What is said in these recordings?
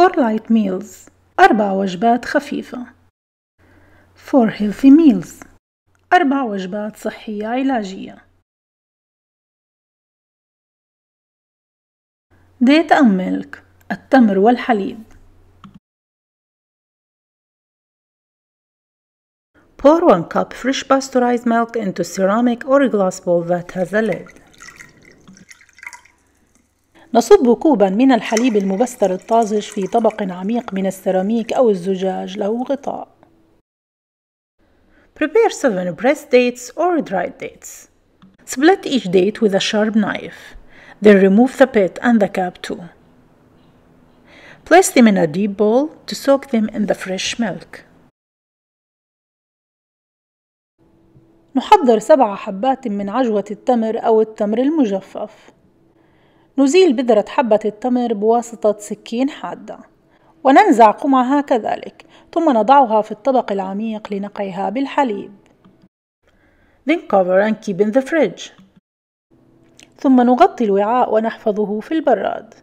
4 light meals أربع وجبات خفيفة 4 healthy meals أربع وجبات صحية علاجية date and milk التمر والحليب Pour one cup fresh pasteurized milk into ceramic or glass bowl that has a lid. نصب كوبا من الحليب المبستر الطازج في طبق عميق من السيراميك أو الزجاج له غطاء. Prepare seven pressed dates or dried dates. Split each date with a sharp knife. Then remove the pit and the cap too. Place them in a deep bowl to soak them in the fresh milk. نحضر سبع حبات من عجوة التمر أو التمر المجفف نزيل بذرة حبة التمر بواسطة سكين حادة وننزع قمعها كذلك ثم نضعها في الطبق العميق لنقعها بالحليب Then cover and keep in the fridge ثم نغطي الوعاء ونحفظه في البراد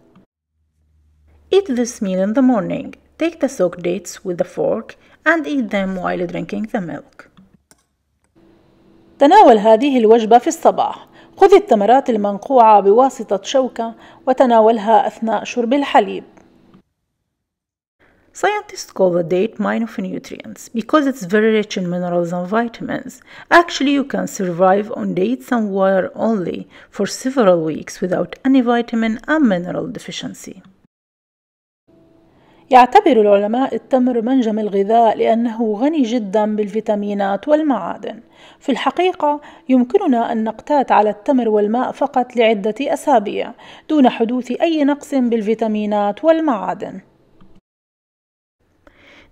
Eat this meal in the morning. Take the soaked dates with a fork and eat them while drinking the milk. تناول هذه الوجبة في الصباح خذ التمرات المنقوعة بواسطة شوكة وتناولها أثناء شرب الحليب. Scientists call the date mine of nutrients because it's very rich in minerals and vitamins. Actually, you can survive on dates and water only for several weeks without any vitamin and mineral deficiency. يعتبر العلماء التمر منجم الغذاء لأنه غني جدا بالفيتامينات والمعادن في الحقيقة يمكننا أن نقتات على التمر والماء فقط لعدة أسابيع دون حدوث أي نقص بالفيتامينات والمعادن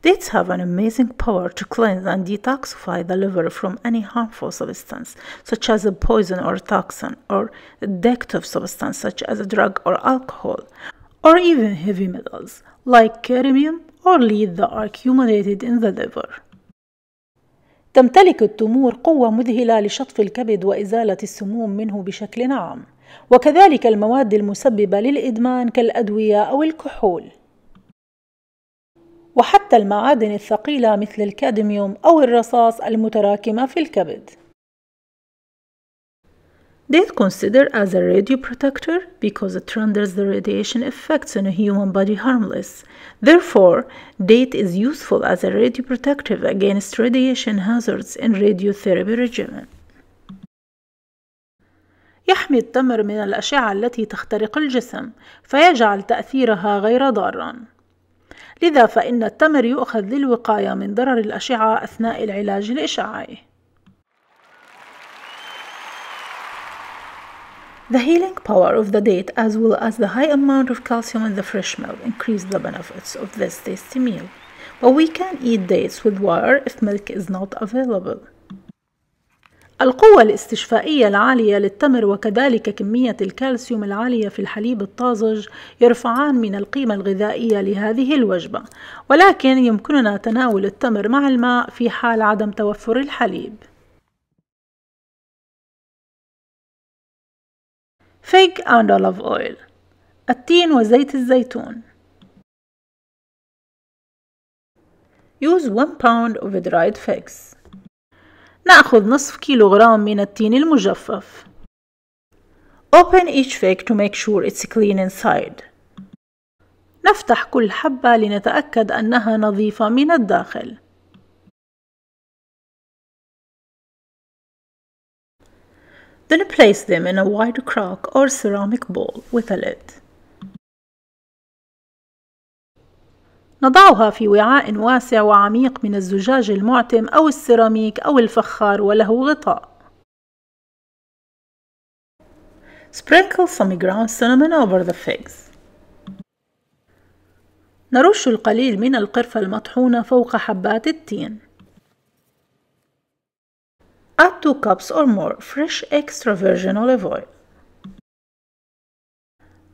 Dates have an amazing power to cleanse and detoxify the liver from any harmful substance, such as a poison or toxin, or addictive substance such as a drug or alcohol. or even heavy metals like cadmium or lead that are accumulated in the liver. تمتلك التمور قوة مذهلة لشطف الكبد وإزالة السموم منه بشكل عام، وكذلك المواد المسببة للإدمان كالأدوية أو الكحول. وحتى المعادن الثقيلة مثل الكادميوم أو الرصاص المتراكمة في الكبد. They consider as a radio protector because it renders the radiation effects on a human body harmless. Therefore, DATE is useful as a radio protective against radiation hazards in radiotherapy regimen. يحمي التمر من الأشعة التي تخترق الجسم فيجعل تأثيرها غير ضارًا. لذا فإن التمر يؤخذ للوقاية من ضرر الأشعة أثناء العلاج الإشعاعي. The healing power of the date as well as the high amount of calcium in the fresh milk increase the benefits of this tasty meal. But we can eat dates with water if milk is not available. القوة الاستشفائية العالية للتمر وكذلك كمية الكالسيوم العالية في الحليب الطازج يرفعان من القيمة الغذائية لهذه الوجبة، ولكن يمكننا تناول التمر مع الماء في حال عدم توفر الحليب. fig and olive oil التين وزيت الزيتون use 1 pound of dried figs نأخذ نصف كيلوغرام من التين المجفف open each fig to make sure it's clean inside نفتح كل حبة لنتأكد أنها نظيفة من الداخل Then place them in a wide crock or ceramic bowl with a lid. نضعها في وعاء واسع وعميق من الزجاج المعتم أو السيراميك أو الفخار وله غطاء. Sprinkle some ground cinnamon over the figs. نرش القليل من القرفة المطحونة فوق حبات التين. Add 2 cups or more fresh extra virgin olive oil.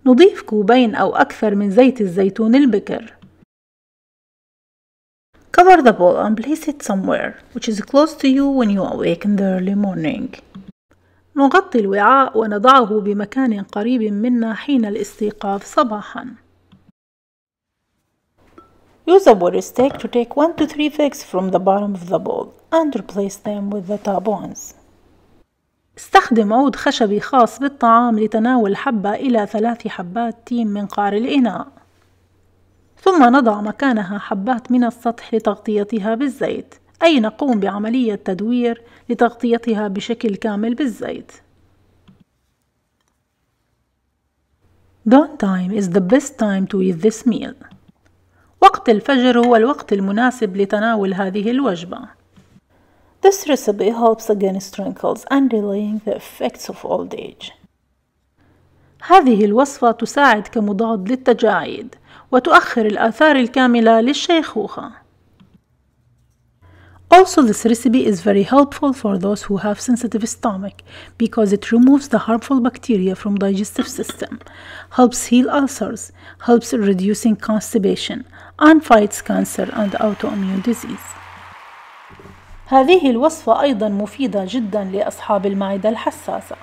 نضيف كوبين أو أكثر من زيت الزيتون البكر. Cover the bowl and place it somewhere which is close to you when you awake in the early morning. نغطي الوعاء ونضعه بمكان قريب منا حين الاستيقاظ صباحاً. Use a water stick to take one to three figs from the bottom of the bowl and replace them with the top ones. استخدم عود خشبي خاص بالطعام لتناول حبة إلى ثلاث حبات تيم من قعر الإناء ثم نضع مكانها حبات من السطح لتغطيتها بالزيت أي نقوم بعملية تدوير لتغطيتها بشكل كامل بالزيت Dawn time is the best time to eat this meal وقت الفجر هو الوقت المناسب لتناول هذه الوجبة. This recipe helps against wrinkles and delaying the effects of old age. هذه الوصفة تساعد كمضاد للتجاعيد وتؤخر الآثار الكاملة للشيخوخة. Also, this recipe is very helpful for those who have sensitive stomach because it removes the harmful bacteria from digestive system, helps heal ulcers, helps reducing constipation, and fights cancer and autoimmune disease. هذه الوصفة أيضا مفيدة جدا لأصحاب المعدة الحساسة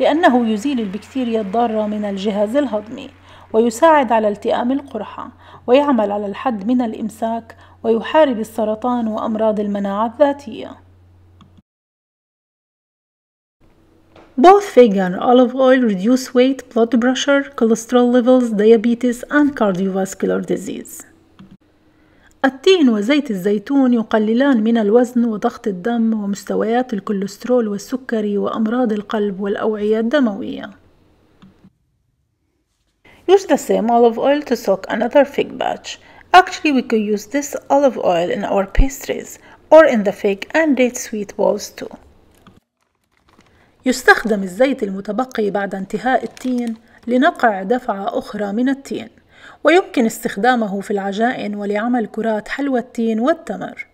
لأنه يزيل البكتيريا الضارة من الجهاز الهضمي ويساعد على التئام القرحة ويعمل على الحد من الإمساك ويحارب السرطان وأمراض المناعة الذاتية Both vegan olive oil reduce weight, blood pressure, cholesterol levels, diabetes and cardiovascular disease. التين وزيت الزيتون يقللان من الوزن وضغط الدم ومستويات الكوليسترول والسكري وأمراض القلب والأوعية الدموية. Use the same olive oil to soak another fig batch. Actually, we could use this olive oil in our pastries or in the fake and date sweet balls too. يستخدم الزيت المتبقي بعد انتهاء التين لنقع دفعة أخرى من التين ويمكن استخدامه في العجائن ولعمل كرات حلوى التين والتمر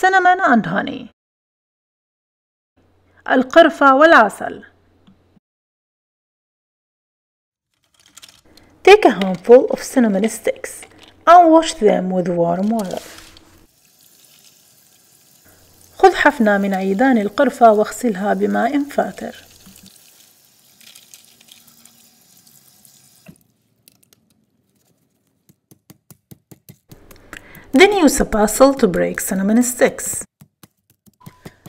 cinnamon and honey القرفة والعسل Take a handful of cinnamon sticks and wash them with warm water. خذ حفنة من عيدان القرفة واغسلها بماء فاتر. Then use a pestle to break cinnamon sticks.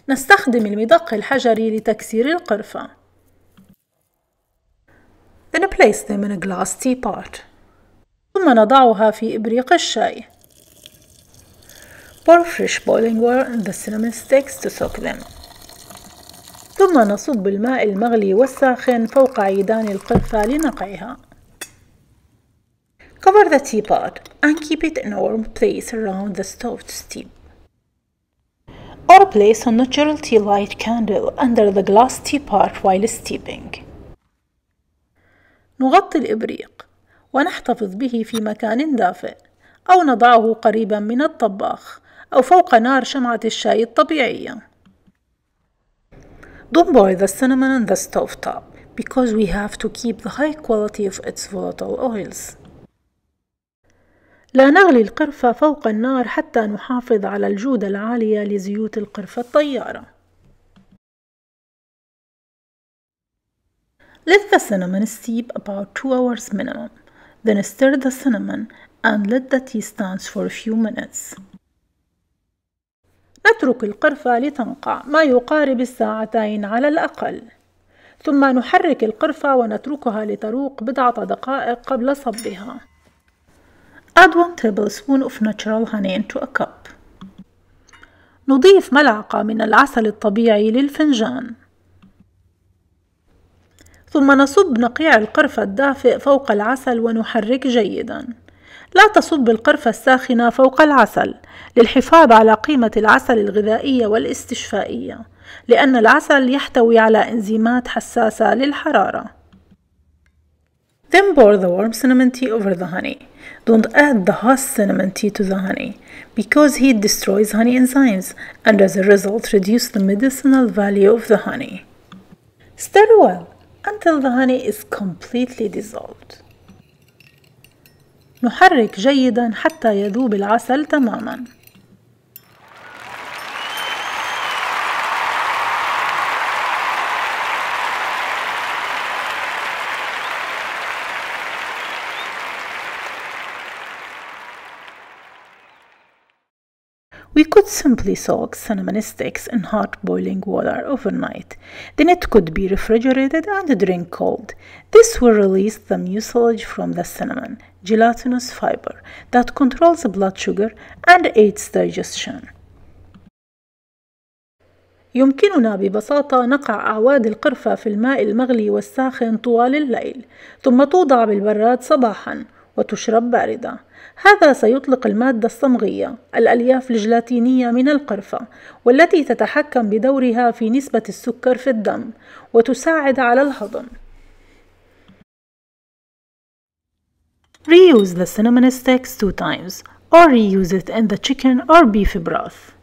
نستخدم المدق الحجري لتكسير القرفة. place them in a glass teapot. ثم نضعها في إبريق الشاي. Pour fresh boiling water in the cinnamon sticks to soak them. ثم نصب الماء المغلي والساخن فوق عيدان القرفة لنقعها. Cover the teapot and keep it in a warm place around the stove to steep. Or place a natural tea light candle under the glass teapot while steeping. نغطي الإبريق ونحتفظ به في مكان دافئ أو نضعه قريبا من الطباخ أو فوق نار شمعة الشاي الطبيعية. Don't boil the cinnamon on the stove top because we have to keep the high quality of its volatile oils. لا نغلي القرفة فوق النار حتى نحافظ على الجودة العالية لزيوت القرفة الطيارة. Let the cinnamon steep about 2 hours minimum. Then stir the cinnamon and let the tea stand for a few minutes. نترك القرفة لتنقع ما يقارب الساعتين على الأقل ثم نحرك القرفة ونتركها لتروق بضعة دقائق قبل صبها Add 1 tablespoon of natural honey into a cup نضيف ملعقة من العسل الطبيعي للفنجان ثم نصب نقيع القرفة الدافئ فوق العسل ونحرك جيدا لا تصب القرفة الساخنة فوق العسل للحفاظ على قيمة العسل الغذائية والاستشفائية لأن العسل يحتوي على إنزيمات حساسة للحرارة Then pour the warm cinnamon tea over the honey. Don't add the hot cinnamon tea to the honey because heat destroys honey enzymes and as a result reduce the medicinal value of the honey. Stir well until the honey is completely dissolved. نحرك جيدا حتى يذوب العسل تماما. We could simply soak cinnamon sticks in hot boiling water overnight. Then it could be refrigerated and drink cold. This will release the mucilage from the cinnamon, gelatinous fiber, that controls blood sugar and aids digestion. يمكننا ببساطة نقع أعواد القرفة في الماء المغلي والساخن طوال الليل، ثم توضع بالبراد صباحًا، وتشرب باردة هذا سيطلق المادة الصمغية الألياف الجلاتينية من القرفة والتي تتحكم بدورها في نسبة السكر في الدم وتساعد على الهضم Reuse the cinnamon sticks two times or reuse it in the chicken or beef broth.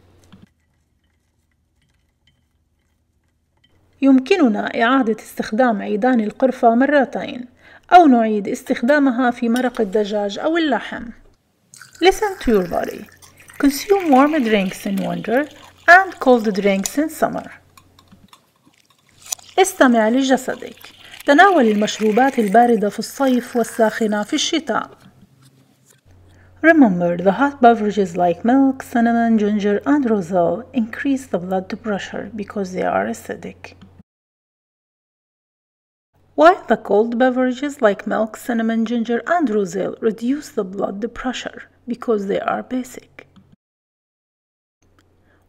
يمكننا إعادة استخدام عيدان القرفة مرتين أو نعيد استخدامها في مرق الدجاج أو اللحم. Listen to your body. Consume warm drinks in winter and cold drinks in summer. استمع لجسدك. تناول المشروبات الباردة في الصيف والساخنة في الشتاء. Remember, the hot beverages like milk, cinnamon, ginger, and roselle increase the blood pressure because they are acidic. while the cold beverages like milk, cinnamon, ginger, and roselle reduce the blood pressure because they are basic.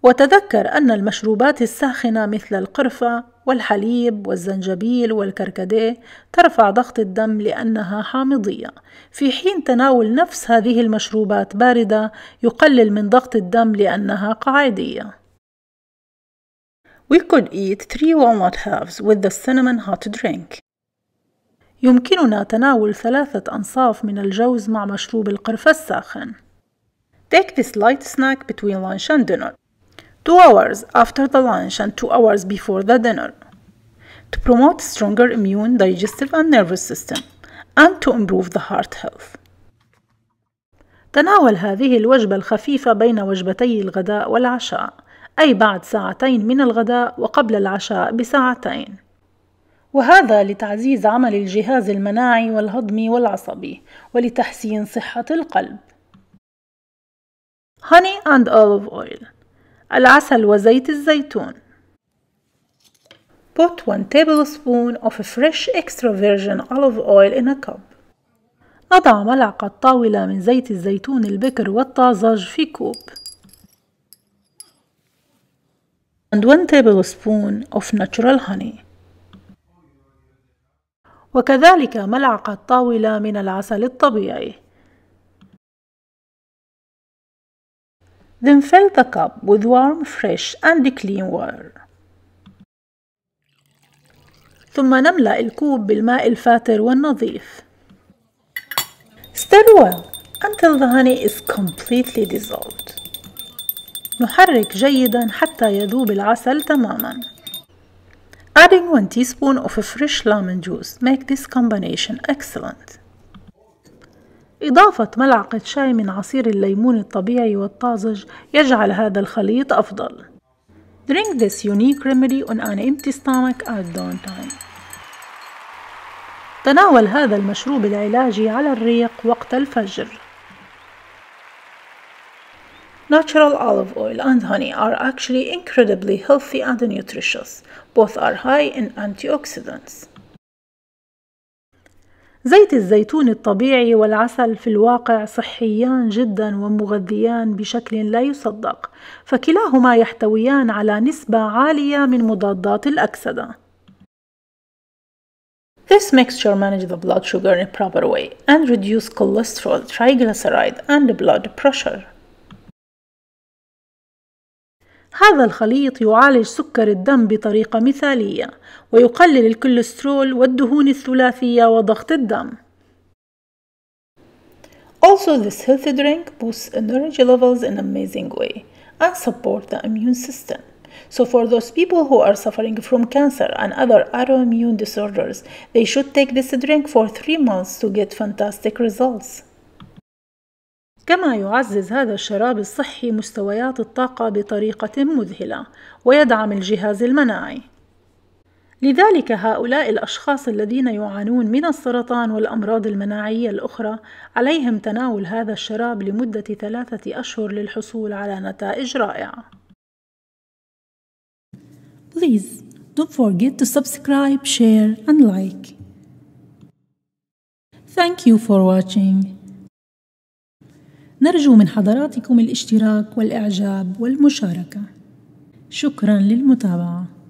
وتذكر أن المشروبات الساخنة مثل القرفة والحليب والزنجبيل والكركديه ترفع ضغط الدم لأنها حامضية، في حين تناول نفس هذه المشروبات باردة يقلل من ضغط الدم لأنها قاعدية. We could eat three walnut halves with the cinnamon hot drink. يمكننا تناول ثلاثة أنصاف من الجوز مع مشروب القرفة الساخن. Take this light snack between lunch and dinner. 2 hours after the lunch and 2 hours before the dinner. To promote stronger immune, digestive and nervous system and to improve the heart health. تناول هذه الوجبة الخفيفة بين وجبتي الغداء والعشاء، أي بعد ساعتين من الغداء وقبل العشاء بساعتين. وهذا لتعزيز عمل الجهاز المناعي والهضمي والعصبي ولتحسين صحة القلب honey and olive oil العسل وزيت الزيتون Put 1 tablespoon of a fresh extra virgin olive oil in a cup نضع ملعقة طاولة من زيت الزيتون البكر والطازج في كوب and 1 tablespoon of natural honey وكذلك ملعقة طاولة من العسل الطبيعي Then fill the cup with warm, fresh and clean water. ثم نملأ الكوب بالماء الفاتر والنظيف. Stir well until the honey is completely dissolved. نحرك جيدا حتى يذوب العسل تماما. Adding 1 teaspoon of fresh lemon juice make this combination excellent. إضافة ملعقة شاي من عصير الليمون الطبيعي والطازج يجعل هذا الخليط أفضل. Drink this unique remedy on an empty stomach at dawn time. تناول هذا المشروب العلاجي على الريق وقت الفجر. Natural olive oil and honey are actually incredibly healthy and nutritious. Both are high in antioxidants. زيت الزيتون الطبيعي والعسل في الواقع صحيان جدا ومغذيان بشكل لا يصدق فكلاهما يحتويان على نسبة عالية من مضادات الأكسدة This mixture manages the blood sugar in a proper way and reduces cholesterol, triglyceride and blood pressure. هذا الخليط يعالج سكر الدم بطريقة مثالية ويقلل الكوليسترول والدهون الثلاثية وضغط الدم Also, this healthy drink boosts energy levels in an amazing way and support the immune system. So for those people who are suffering from cancer and other autoimmune disorders, they should take this drink for 3 months to get fantastic results. كما يعزز هذا الشراب الصحي مستويات الطاقة بطريقة مذهلة ويدعم الجهاز المناعي لذلك هؤلاء الأشخاص الذين يعانون من السرطان والأمراض المناعية الأخرى عليهم تناول هذا الشراب لمدة ثلاثة أشهر للحصول على نتائج رائعة. Please don't forget to subscribe, share and like. Thank you for watching. نرجو من حضراتكم الاشتراك والإعجاب والمشاركة شكرا للمتابعه